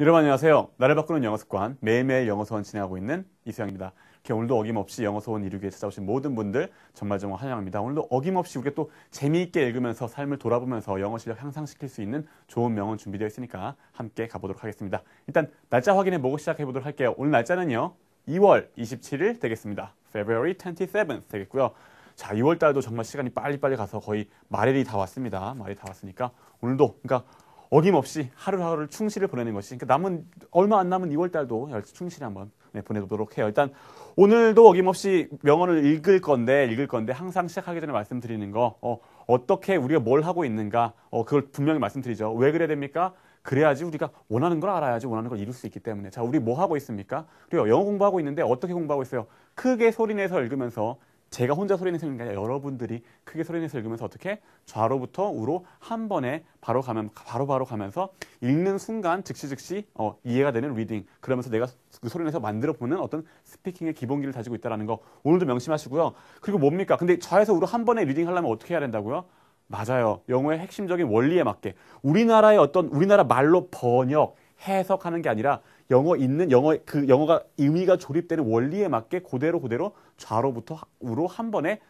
여러분 안녕하세요. 나를 바꾸는 영어 습관 매일매일 영어 소원 진행하고 있는 이수영입니다. 이렇게 오늘도 어김없이 영어 소원 이루기 위해 찾아오신 모든 분들 정말 정말 환영합니다. 오늘도 어김없이 우리가 또 재미있게 읽으면서 삶을 돌아보면서 영어 실력 향상시킬 수 있는 좋은 명언 준비되어 있으니까 함께 가보도록 하겠습니다. 일단 날짜 확인해 보고 시작해 보도록 할게요. 오늘 날짜는요. 2월 27일 되겠습니다. February 2 7 t 되겠고요. 자, 2월 달도 정말 시간이 빨리빨리 가서 거의 말일이 다 왔습니다. 말이 다 왔으니까 오늘도 그러니까 어김없이 하루하루를 충실히 보내는 것이 그러니까 남은 얼마 안 남은 2월 달도 충실히 한번 네, 보내보도록 해요. 일단 오늘도 어김없이 명언을 읽을 건데 읽을 건데 항상 시작하기 전에 말씀드리는 거 어, 어떻게 우리가 뭘 하고 있는가 어, 그걸 분명히 말씀드리죠. 왜 그래야 됩니까? 그래야지 우리가 원하는 걸 알아야지 원하는 걸 이룰 수 있기 때문에 자 우리 뭐 하고 있습니까? 그리고 영어 공부하고 있는데 어떻게 공부하고 있어요? 크게 소리 내서 읽으면서 제가 혼자 소리내서 읽는 게 아니라 여러분들이 크게 소리내서 읽으면서 어떻게 좌로부터 우로 한 번에 바로 가면 바로 바로 가면서 읽는 순간 즉시 즉시 어, 이해가 되는 리딩 그러면서 내가 그 소리내서 만들어 보는 어떤 스피킹의 기본기를 가지고 있다라는 거 오늘도 명심하시고요. 그리고 뭡니까? 근데 좌에서 우로 한 번에 리딩 하려면 어떻게 해야 된다고요? 맞아요. 영어의 핵심적인 원리에 맞게 우리나라의 어떤 우리나라 말로 번역 해석하는 게 아니라 영어 있는 영어 그 영어가 의미가 조립되는 원리에 맞게 그대로 그대로 좌로부터 우로 한 번에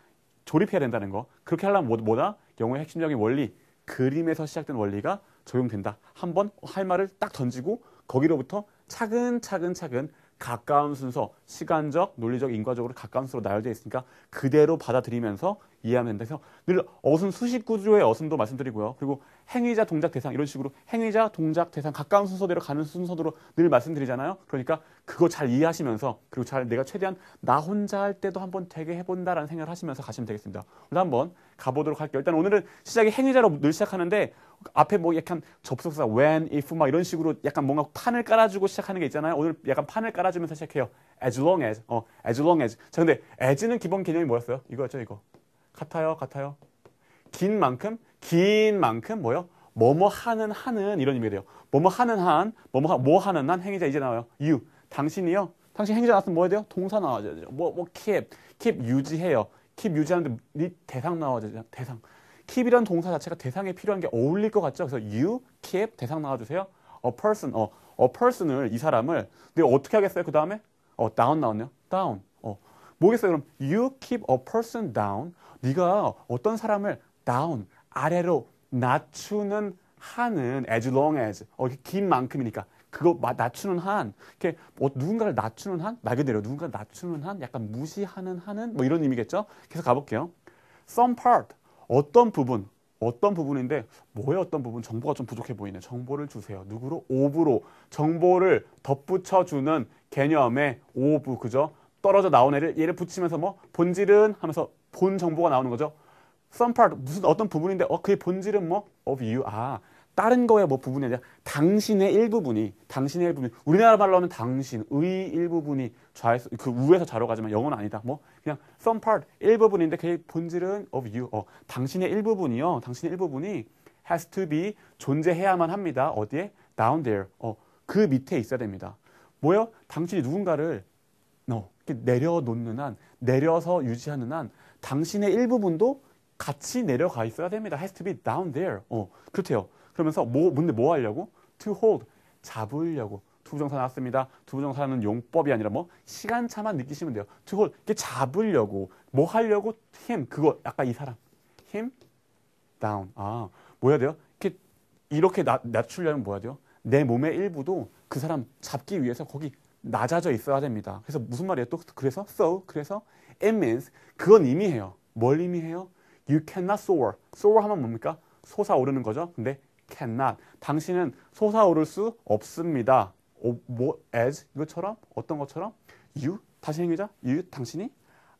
조립해야 된다는 거. 그렇게 하려면 뭐, 다 영어의 핵심적인 원리, 그림에서 시작된 원리가 적용된다. 한 번 할 말을 딱 던지고 거기로부터 차근차근차근 가까운 순서, 시간적, 논리적, 인과적으로 가까운 순서로 나열되어 있으니까 그대로 받아들이면서 이해하면 돼서늘 어순 수식 구조의 어순도 말씀드리고요. 그리고 행위자, 동작, 대상 이런 식으로 행위자, 동작, 대상 가까운 순서대로 가는 순서대로 늘 말씀드리잖아요. 그러니까 그거 잘 이해하시면서 그리고 잘 내가 최대한 나 혼자 할 때도 한번 되게 해본다라는 생각을 하시면서 가시면 되겠습니다. 오늘 한번 가보도록 할게요. 일단 오늘은 시작이 행위자로 늘 시작하는데 앞에 뭐 약간 접속사 when, if 막 이런 식으로 약간 뭔가 판을 깔아주고 시작하는 게 있잖아요. 오늘 약간 판을 깔아주면서 시작해요. as long as, 어, as long as. 자, 근데 as는 기본 개념이 뭐였어요? 이거였죠, 이거. 같아요, 같아요. 긴 만큼, 긴 만큼 뭐요? 뭐뭐 하는 한은 이런 의미래요. 뭐뭐 하는 한, 뭐뭐 하, 뭐 하는 한 행위자 이제 나와요. you, 당신이요. 당신 행위자 나왔으면 뭐 해야 돼요? 동사 나와야 되죠. 뭐, 뭐 keep, keep 유지해요. keep 유지하는데 네 대상 나와줘야 돼요. 대상. keep이란 동사 자체가 대상에 필요한 게 어울릴 것 같죠? 그래서 you keep 대상 나와주세요. a person, 어, a person을 이 사람을 근데 어떻게 하겠어요? 그 다음에 어, down 나왔네요. down. 어, 뭐겠어요? 그럼 you keep a person down. 네가 어떤 사람을 down 아래로 낮추는 하는 as long as 어, 긴 만큼이니까 그거 낮추는 한 이렇게 어, 누군가를 낮추는 한말 그대로 누군가를 낮추는 한 약간 무시하는 하는 뭐 이런 의미겠죠. 계속 가볼게요. Some part 어떤 부분, 어떤 부분인데 뭐에 어떤 부분 정보가 좀 부족해 보이네. 정보를 주세요. 누구로? 오브로 정보를 덧붙여 주는 개념의 오브 그죠? 떨어져 나온 애를 얘를 붙이면서 뭐 본질은 하면서 본 정보가 나오는 거죠. some part 무슨 어떤 부분인데 어 그의 본질은 뭐 of you 아 다른 거에뭐 부분이 아니라 당신의 일부분이 당신의 일부분 이 우리나라 말로 하면 당신의 일부분이 좌에서 그 우에서 좌로 가지만 영어는 아니다 뭐 그냥 some part 일부분인데 그 본질은 of you 어 당신의 일부분이요 당신의 일부분이 has to be 존재해야만 합니다 어디에 down there 어그 밑에 있어야 됩니다 뭐요 당신이 누군가를 no 내려놓는 한 내려서 유지하는 한 당신의 일부분도 같이 내려가 있어야 됩니다 has to be down there 어 그렇대요 그러면서 뭐 뭔데 뭐 하려고? To hold 잡으려고 투부정사 나왔습니다. 투부정사는 용법이 아니라 뭐 시간차만 느끼시면 돼요. To hold 이게 잡으려고 뭐 하려고 him 그거 아까 이 사람 him down 아뭐야 돼요? 이렇게 이렇게 낮, 낮추려면 뭐야 돼요? 내 몸의 일부도 그 사람 잡기 위해서 거기 낮아져 있어야 됩니다. 그래서 무슨 말이에요? 또 그래서 so 그래서 it means 그건 의미해요. 뭘 의미해요? You cannot soar. soar 하면 뭡니까? 솟아오르는 거죠. 근데 cannot. 당신은 솟아오를 수 없습니다. 오, 뭐, as 이것처럼 어떤 것처럼 you 다시 행위자 you 당신이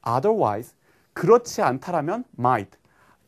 otherwise 그렇지 않다라면 might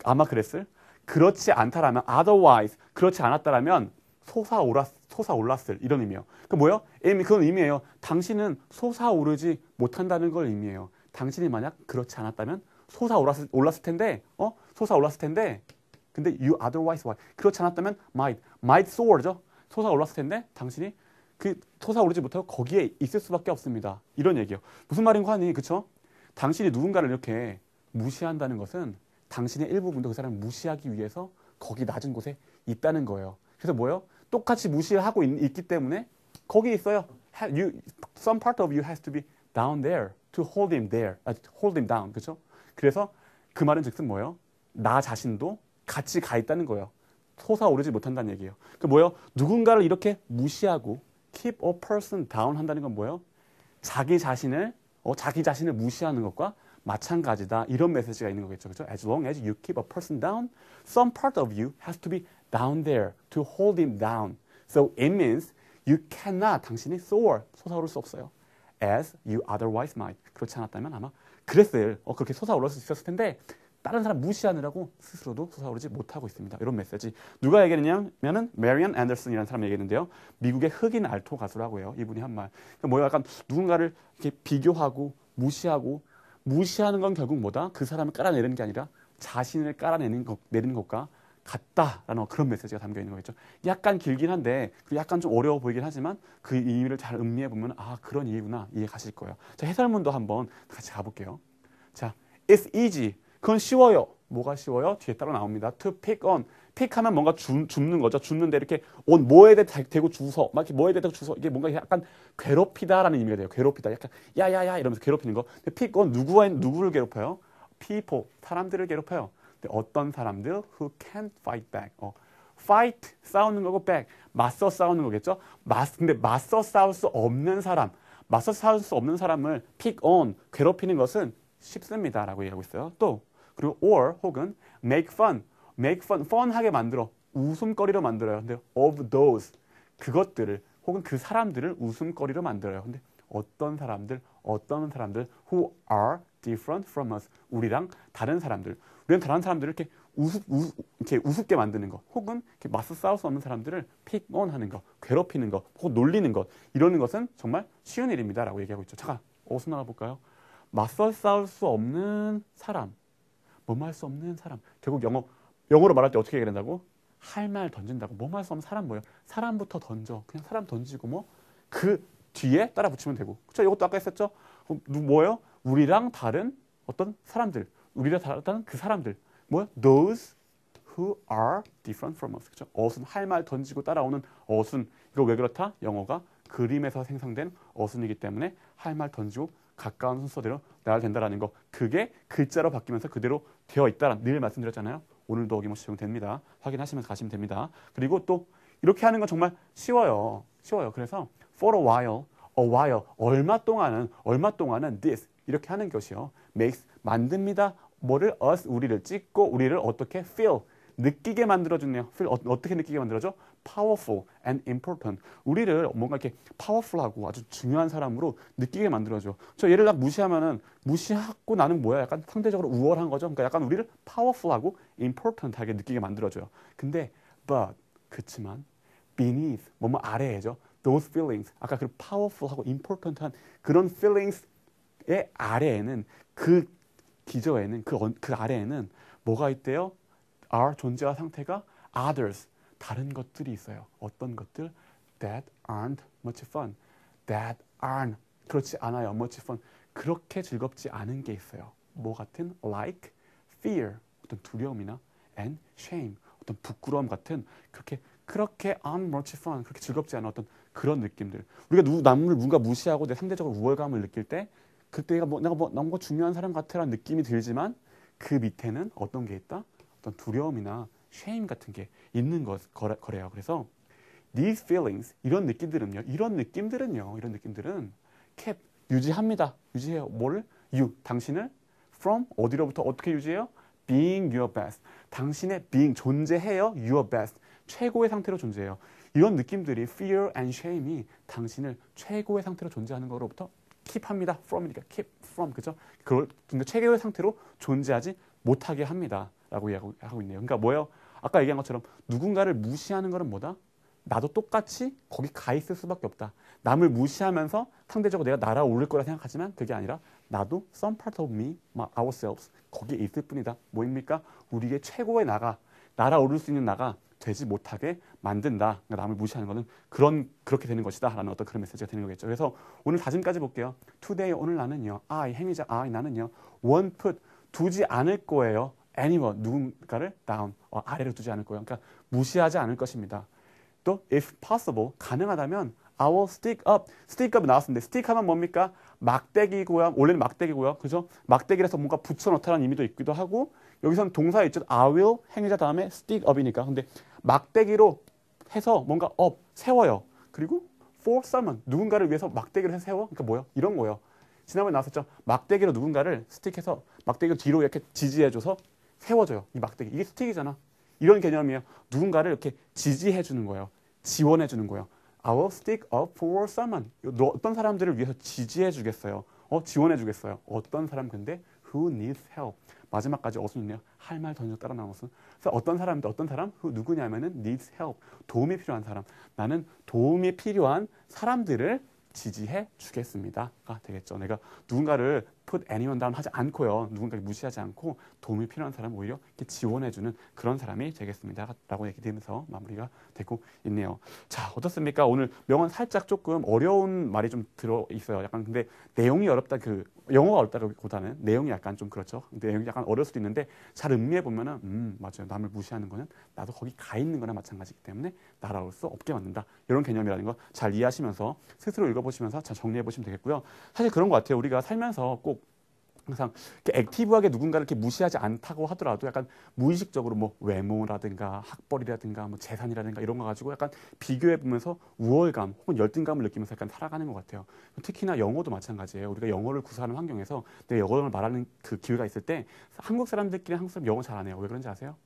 아마 그랬을 그렇지 않다라면 otherwise 그렇지 않았다라면 솟아올랐 솟아올랐을 이런 의미예요. 그 뭐요? 이미 그건 의미예요. 당신은 솟아오르지 못한다는 걸 의미해요. 당신이 만약 그렇지 않았다면 솟아올랐을 올랐을 텐데 어 솟아올랐을 텐데 근데 you otherwise why? 그렇지 않았다면 might. might so 오르죠. 소사 올랐을 텐데 당신이 그 소사 오르지 못하고 거기에 있을 수밖에 없습니다. 이런 얘기예요. 무슨 말인가 하니 그쵸? 당신이 누군가를 이렇게 무시한다는 것은 당신의 일부분도 그 사람을 무시하기 위해서 거기 낮은 곳에 있다는 거예요. 그래서 뭐예요? 똑같이 무시하고 있, 기 때문에 거기 있어요. You, some part of you has to be down there to hold him there, 아, hold him down. 그렇죠? 그래서 그 말은 즉슨 뭐예요? 나 자신도 같이 가 있다는 거예요. 솟아오르지 못한다는 얘기예요. 그 뭐예요? 누군가를 이렇게 무시하고 keep a person down 한다는 건 뭐예요? 자기 자신을 어, 자기 자신을 무시하는 것과 마찬가지다. 이런 메시지가 있는 거겠죠. 그렇죠? As long as you keep a person down, some part of you has to be down there to hold him down. So it means you cannot 당신이 soar 솟아오를 수 없어요. As you otherwise might 그렇지 않았다면 아마 그랬을 어, 그렇게 솟아올랐을 수 있었을 텐데 다른 사람 무시하느라고 스스로도 솟아오르지 못하고 있습니다. 이런 메시지. 누가 얘기했냐면은 메리언 앤더슨이라는 사람 얘기했는데요. 미국의 흑인 알토 가수라고요. 해 이분이 한 말. 그러니까 뭐야 약간 누군가를 이렇게 비교하고 무시하고 무시하는 건 결국 뭐다? 그 사람을 깔아내리는 게 아니라 자신을 깔아내는 것, 내리는 것과 같다라는 그런 메시지가 담겨 있는 거겠죠. 약간 길긴 한데 약간 좀 어려워 보이긴 하지만 그 의미를 잘 음미해 보면 아 그런 이유구나 이해 가실 거예요. 자 해설문도 한번 같이 가볼게요. 자, it's easy 그건 쉬워요. 뭐가 쉬워요? 뒤에 따로 나옵니다. to pick on. pick 하면 뭔가 줍, 는 거죠. 줍는데 이렇게 on 뭐에 대해 대고 주서, 막 이렇게 뭐에 대해 고 주서, 이게 뭔가 약간 괴롭히다라는 의미가 돼요. 괴롭히다. 약간 야야야 이러면서 괴롭히는 거. 근데 pick on 누구와 누구를 괴롭혀요? people 사람들을 괴롭혀요. 근데 어떤 사람들 who can't fight back. 어. fight 싸우는 거고 back 맞서 싸우는 거겠죠. 맞 근데 맞서 싸울 수 없는 사람, 맞서 싸울 수 없는 사람을 pick on 괴롭히는 것은 쉽습니다라고 얘기하고 있어요. 또 그리고 or 혹은 make fun, make fun, fun하게 만들어 웃음거리로 만들어요. 근데 of those 그것들을 혹은 그 사람들을 웃음거리로 만들어요. 근데 어떤 사람들, 어떤 사람들 who are different from us 우리랑 다른 사람들 우리는 다른 사람들을 이렇게 우습, 우, 이렇게 우습게 만드는 것 혹은 이렇게 맞서 싸울 수 없는 사람들을 pick o n 하는것 괴롭히는 것 혹은 놀리는 것 이러는 것은 정말 쉬운 일입니다 라고 얘기하고 있죠 잠깐 어디서 나와볼까요? 맞서 싸울 수 없는 사람 뭐할수 없는 사람. 결국 영어 영어로 말할 때 어떻게 얘기해야 된다고? 할 말 던진다고. 뭐할수 없는 사람 뭐예요? 사람부터 던져. 그냥 사람 던지고 뭐 그 뒤에 따라 붙이면 되고. 그렇죠? 이것도 아까 했었죠. 뭐예요? 우리랑 다른 어떤 사람들. 우리랑 다른 그 사람들. 뭐 those who are different from us. 그렇죠? 어순 할 말 던지고 따라오는 어순. 이거 왜 그렇다? 영어가 그림에서 생성된 어순이기 때문에 할 말 던지고 가까운 순서대로 나가야 된다라는 거 그게 글자로 바뀌면서 그대로 되어 있다라는 늘 말씀드렸잖아요. 오늘도 어김없이 적용됩니다. 확인하시면서 가시면 됩니다. 그리고 또 이렇게 하는 건 정말 쉬워요. 쉬워요. 그래서 for a while, a while, 얼마 동안은, 얼마 동안은 this 이렇게 하는 것이요. makes 만듭니다. 뭐를 us, 우리를 찍고 우리를 어떻게 feel 느끼게 만들어주네요. f 어, 어떻게 느끼게 만들어줘? powerful and important. 우리를 뭔가 이렇게 powerful하고 아주 중요한 사람으로 느끼게 만들어줘. 저 얘를 딱 무시하면은 무시하고 나는 뭐야? 약간 상대적으로 우월한 거죠. 그러니까 약간 우리를 powerful하고 important하게 느끼게 만들어줘요. 근데 but 그렇지만 beneath 뭐뭐 아래에죠. those feelings 아까 그 powerful하고 important한 그런 feelings의 아래에는 그 기저에는 그, 그 아래에는 뭐가 있대요? are 존재와 상태가 others 다른 것들이 있어요. 어떤 것들? that aren't much fun. that aren't 그렇지 않아요. much fun. 그렇게 즐겁지 않은 게 있어요. 뭐 같은 like fear 어떤 두려움이나 and shame 어떤 부끄러움 같은 그렇게 그렇게 a r e n much fun 그렇게 즐겁지 않은 어떤 그런 느낌들 우리가 누, 남을 뭔가 무시하고 내 상대적으로 우월감을 느낄 때 그때가 뭐 내가 뭐 너무 중요한 사람 같아라는 느낌이 들지만 그 밑에는 어떤 게 있다? 어떤 두려움이나 쉐임 같은 게 있는 것, 거래, 요 그래서 these feelings 이런 느낌들은요. 이런 느낌들은요. 이런 느낌들은 kept 유지합니다. 유지해요. 뭘? you 당신을 from 어디로부터 어떻게 유지해요? being your best. 당신의 being 존재해요. your best. 최고의 상태로 존재해요. 이런 느낌들이 fear and shame이 당신을 최고의 상태로 존재하는 거로부터 keep합니다. from이니까 keep from 그죠? 그걸 근데 최고의 상태로 존재하지 못하게 합니다. 라고 이야기하고 있네요. 그러니까 뭐예요? 아까 얘기한 것처럼 누군가를 무시하는 것은 뭐다? 나도 똑같이 거기 가 있을 수밖에 없다. 남을 무시하면서 상대적으로 내가 날아오를 거라 생각하지만 그게 아니라 나도 some part of me, ourselves 거기에 있을 뿐이다. 뭐입니까? 우리의 최고의 나가, 날아오를 수 있는 나가 되지 못하게 만든다. 그러니까 남을 무시하는 것은 그런 그렇게 되는 것이다라는 어떤 그런 메시지가 되는 거겠죠. 그래서 오늘 다짐까지 볼게요. Today 오늘 나는요. I 행위자 I 나는요. One put 두지 않을 거예요. anyone 누군가를 down 어, 아래로 두지 않을 거예요. 그러니까 무시하지 않을 것입니다. 또 if possible 가능하다면 I will stick up. stick up 나왔습니다. stick 하면 뭡니까? 막대기고요. 원래는 막대기고요. 그죠? 막대기라서 뭔가 붙여놓다라는 의미도 있기도 하고 여기서는 동사 있죠. I will 행위자 다음에 stick up이니까. 근데 막대기로 해서 뭔가 up 세워요. 그리고 for someone 누군가를 위해서 막대기로 해서 세워. 그러니까 뭐요? 이런 거예요. 지난번에 나왔었죠. 막대기로 누군가를 스틱해서 막대기로 뒤로 이렇게 지지해줘서 세워져요이 막대기. 이게 스틱이잖아. 이런 개념이에요. 누군가를 이렇게 지지해 주는 거예요. 지원해 주는 거예요. I will stick up for someone. 너 어떤 사람들을 위해서 지지해 주겠어요. 어, 지원해 주겠어요. 어떤 사람 근데 who needs help. 마지막까지 어순이네요. 할 말 던져 따라 나온 것은. 그래서 어떤 사람인데 어떤 사람? who 누구냐면은 needs help. 도움이 필요한 사람. 나는 도움이 필요한 사람들을 지지해 주겠습니다. 가 되겠죠. 내가 누군가를 put anyone down 하지 않고요. 누군가를 무시하지 않고 도움이 필요한 사람 오히려 이렇게 지원해주는 그런 사람이 되겠습니다. 라고 얘기되면서 마무리가 되고 있네요. 자, 어떻습니까? 오늘 명언 살짝 조금 어려운 말이 좀 들어 있어요. 약간 근데 내용이 어렵다 그 영어가 어렵다보다는 내용이 약간 좀 그렇죠. 내용이 약간 어려울 수도 있는데 잘 음미해 보면은 음, 맞아요. 남을 무시하는 거는 나도 거기 가 있는 거나 마찬가지이기 때문에 날아올 수 없게 만든다. 이런 개념이라는 거 잘 이해하시면서 스스로 읽어보시면서 잘 정리해 보시면 되겠고요. 사실 그런 것 같아요. 우리가 살면서 꼭 항상 액티브하게 누군가를 이렇게 무시하지 않다고 하더라도 약간 무의식적으로 뭐 외모라든가 학벌이라든가 뭐 재산이라든가 이런 거 가지고 약간 비교해 보면서 우월감 혹은 열등감을 느끼면서 약간 살아가는 것 같아요. 특히나 영어도 마찬가지예요. 우리가 영어를 구사하는 환경에서 내 영어를 말하는 그 기회가 있을 때 한국 사람들끼리 한국 사람 영어 잘 안 해요. 왜 그런지 아세요?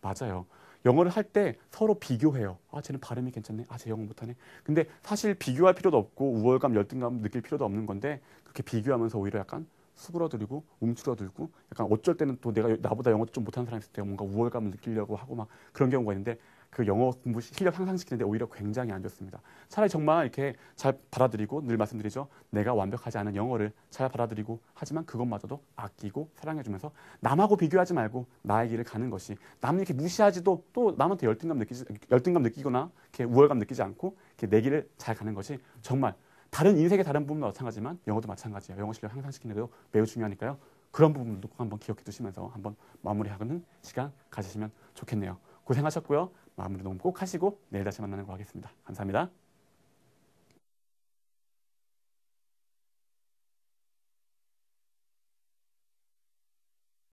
맞아요. 영어를 할 때 서로 비교해요. 아, 쟤는 발음이 괜찮네. 아, 쟤 영어 못하네. 근데 사실 비교할 필요도 없고 우월감, 열등감 느낄 필요도 없는 건데 그렇게 비교하면서 오히려 약간 수그러들고 움츠러들고 약간 어쩔 때는 또 내가 나보다 영어 좀 못하는 사람 있을 때 뭔가 우월감을 느끼려고 하고 막 그런 경우가 있는데 그 영어 공부 실력 향상시키는데 오히려 굉장히 안 좋습니다. 차라리 정말 이렇게 잘 받아들이고 늘 말씀드리죠. 내가 완벽하지 않은 영어를 잘 받아들이고 하지만 그것마저도 아끼고 사랑해주면서 남하고 비교하지 말고 나의 길을 가는 것이 남 이렇게 무시하지도 또 남한테 열등감 느끼지 열등감 느끼거나 이렇게 우월감 느끼지 않고 이렇게 내 길을 잘 가는 것이 정말 다른 인생의 다른 부분도 마찬가지만 지 영어도 마찬가지예요. 영어 실력 향상시키는 데도 매우 중요하니까요. 그런 부분도 꼭 한번 기억해 두시면서 한번 마무리하는 시간 가지시면 좋겠네요. 고생하셨고요. 마무리 녹음 꼭 하시고 내일 다시 만나는 거 하겠습니다. 감사합니다.